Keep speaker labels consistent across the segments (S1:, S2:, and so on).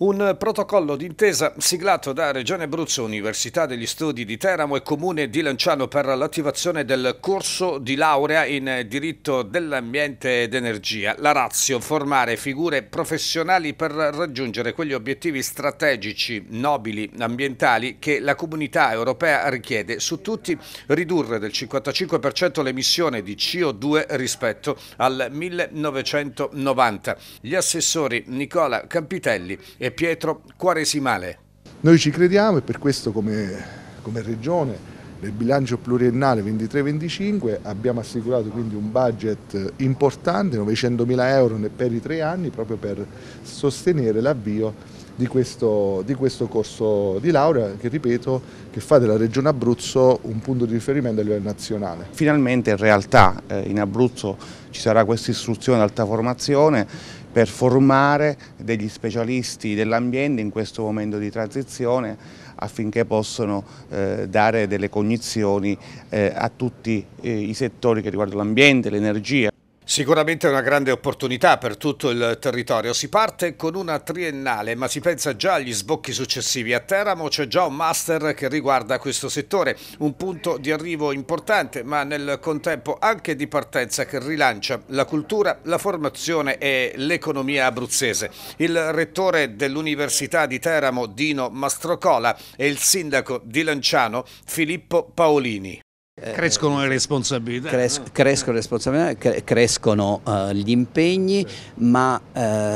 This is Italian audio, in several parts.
S1: Un protocollo d'intesa siglato da Regione Abruzzo, Università degli Studi di Teramo e Comune di Lanciano per l'attivazione del corso di laurea in diritto dell'ambiente ed energia. La razio, formare figure professionali per raggiungere quegli obiettivi strategici, nobili, ambientali che la comunità europea richiede. Su tutti ridurre del 55% l'emissione di CO2 rispetto al 1990. Gli assessori Nicola Campitelli e e Pietro Quaresimale.
S2: Noi ci crediamo e per questo come, come Regione nel bilancio pluriennale 23-25 abbiamo assicurato quindi un budget importante, 900 mila euro per i tre anni, proprio per sostenere l'avvio di, di questo, corso di laurea che, ripeto, che fa della Regione Abruzzo un punto di riferimento a livello nazionale. Finalmente in realtà eh, in Abruzzo ci sarà questa istruzione d'alta formazione per formare degli specialisti dell'ambiente in questo momento di transizione affinché possano eh, dare delle cognizioni eh, a tutti eh, i settori che riguardano l'ambiente,
S1: l'energia. Sicuramente è una grande opportunità per tutto il territorio. Si parte con una triennale, ma si pensa già agli sbocchi successivi. A Teramo c'è già un master che riguarda questo settore, un punto di arrivo importante, ma nel contempo anche di partenza che rilancia la cultura, la formazione e l'economia abruzzese. Il rettore dell'Università di Teramo, Dino Mastrocola, e il sindaco di Lanciano, Filippo Paolini. Eh, crescono le responsabilità. Cres-
S3: ah. crescono le responsabilità, cre- crescono uh, gli impegni, sì. ma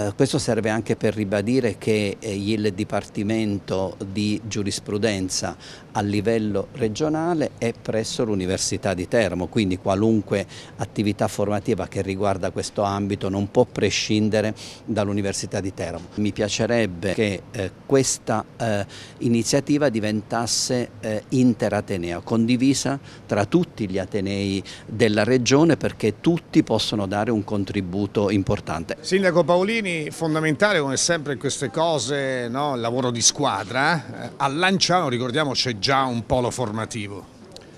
S3: uh, questo serve anche per ribadire che il Dipartimento di Giurisprudenza a livello regionale è presso l'Università di Termo, quindi qualunque attività formativa che riguarda questo ambito non può prescindere dall'Università di Termo. Mi piacerebbe che eh, questa eh, iniziativa diventasse eh, interatenea, condivisa tra tra tutti gli Atenei della Regione perché tutti possono dare un contributo importante. Sindaco Paolini, fondamentale come sempre in
S1: queste cose no? il lavoro di squadra, eh? a Lanciano ricordiamo c'è già un polo formativo.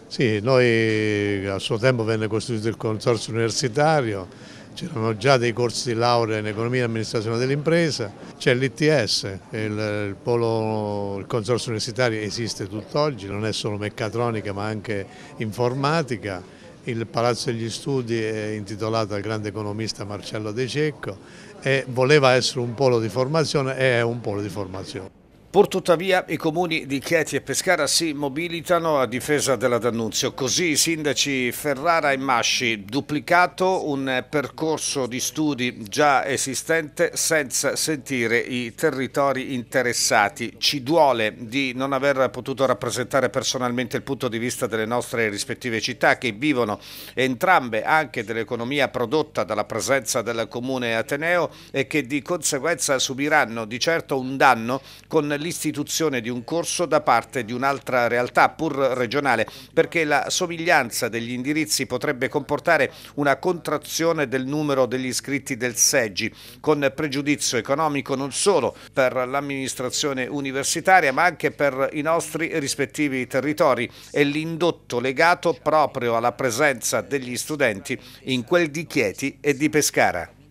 S4: Sì, noi a suo tempo venne costituito il consorzio universitario c'erano già dei corsi di laurea in economia e amministrazione dell'impresa, c'è l'ITS, il, polo, il consorzio universitario esiste tutt'oggi, non è solo meccatronica ma anche informatica, il Palazzo degli Studi è intitolato al grande economista Marcello De Cecco e voleva essere un polo di formazione e è un polo di formazione.
S1: Purtuttavia i comuni di Chieti e Pescara si mobilitano a difesa della D'Annunzio, così i sindaci Ferrara e Masci duplicato un percorso di studi già esistente senza sentire i territori interessati. Ci duole di non aver potuto rappresentare personalmente il punto di vista delle nostre rispettive città che vivono entrambe anche dell'economia prodotta dalla presenza del comune Ateneo e che di conseguenza subiranno di certo un danno con l'istituzione di un corso da parte di un'altra realtà pur regionale perché la somiglianza degli indirizzi potrebbe comportare una contrazione del numero degli iscritti del seggi con pregiudizio economico non solo per l'amministrazione universitaria ma anche per i nostri rispettivi territori e l'indotto legato proprio alla presenza degli studenti in quel di Chieti e di Pescara.